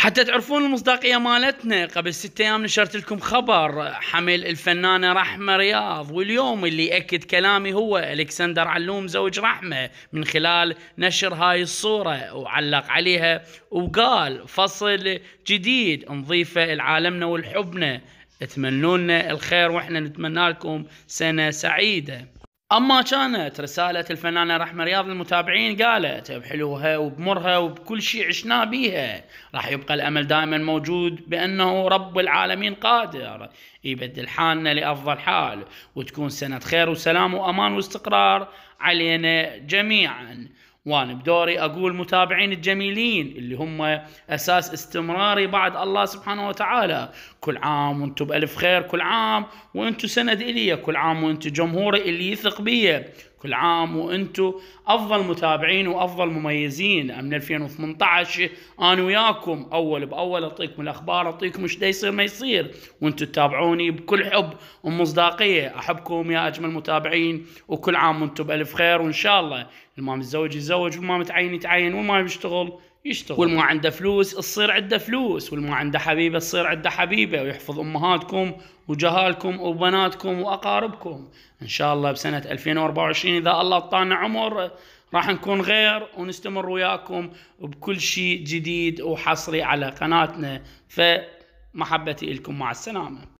حتى تعرفون المصداقيه مالتنا قبل ستة ايام نشرت لكم خبر حمل الفنانه رحمه رياض واليوم اللي اكد كلامي هو الكسندر علوم زوج رحمه من خلال نشر هاي الصوره وعلق عليها وقال فصل جديد نضيفه لعالمنا والحبنا اتمنوا لنا الخير واحنا نتمنى لكم سنه سعيده اما كانت رساله الفنانه رحمه رياض للمتابعين قالت بحلوها طيب، وبمرها وبكل شيء عشنا بيها راح يبقى الامل دائما موجود بانه رب العالمين قادر يبدل حالنا لافضل حال وتكون سنه خير وسلام وامان واستقرار علينا جميعا وانا بدوري اقول متابعين الجميلين اللي هم اساس استمراري بعد الله سبحانه وتعالى كل عام وانتم بالف خير كل عام وانتم سند الي كل عام وانتم جمهوري اللي يثق بي كل عام وانتم افضل متابعين وافضل مميزين من 2018 انا وياكم اول باول اعطيكم الاخبار اعطيكم ايش يصير ما يصير وانتم تتابعوني بكل حب ومصداقيه احبكم يا اجمل متابعين وكل عام وانتم بالف خير وان شاء الله المام الزوج يتزوج والمام متعين يتعين والمام يشتغل يشتغل واللي ما عنده فلوس تصير عنده فلوس واللي ما عنده حبيبه تصير عنده حبيبه ويحفظ امهاتكم وجهالكم وبناتكم واقاربكم ان شاء الله بسنه 2024 اذا الله اعطانا عمر راح نكون غير ونستمر وياكم بكل شيء جديد وحصري على قناتنا فمحبتي لكم مع السلامه